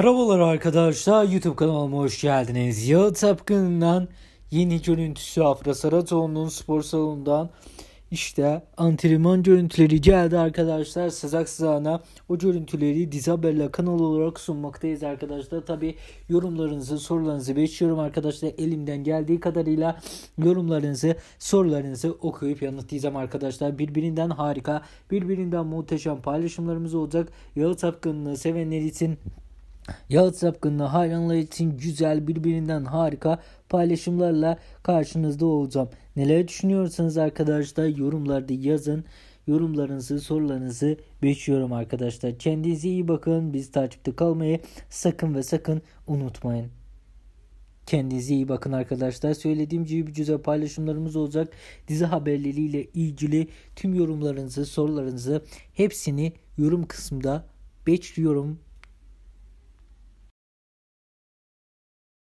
Merhabalar arkadaşlar YouTube kanalıma hoş geldiniz. Yağı Tapkın'dan yeni görüntüsü Afra Saratoğlu'nun spor salonundan işte antrenman görüntüleri geldi arkadaşlar. Sezak Sızağan'a o görüntüleri Dizabella kanal olarak sunmaktayız arkadaşlar. Tabi yorumlarınızı sorularınızı bekliyorum arkadaşlar. Elimden geldiği kadarıyla yorumlarınızı sorularınızı okuyup yanıtlayacağım arkadaşlar. Birbirinden harika birbirinden muhteşem paylaşımlarımız olacak. Yalı Tapkın'ı sevenler için Yağıt Sapkın'la hayranlar için güzel birbirinden harika paylaşımlarla karşınızda olacağım. Neler düşünüyorsanız arkadaşlar yorumlarda yazın. Yorumlarınızı, sorularınızı bekliyorum arkadaşlar. Kendinize iyi bakın. Biz takipte kalmayı sakın ve sakın unutmayın. Kendinize iyi bakın arkadaşlar. Söylediğim gibi güzel paylaşımlarımız olacak. Dizi haberleriyle ilgili tüm yorumlarınızı, sorularınızı hepsini yorum kısmında bekliyorum.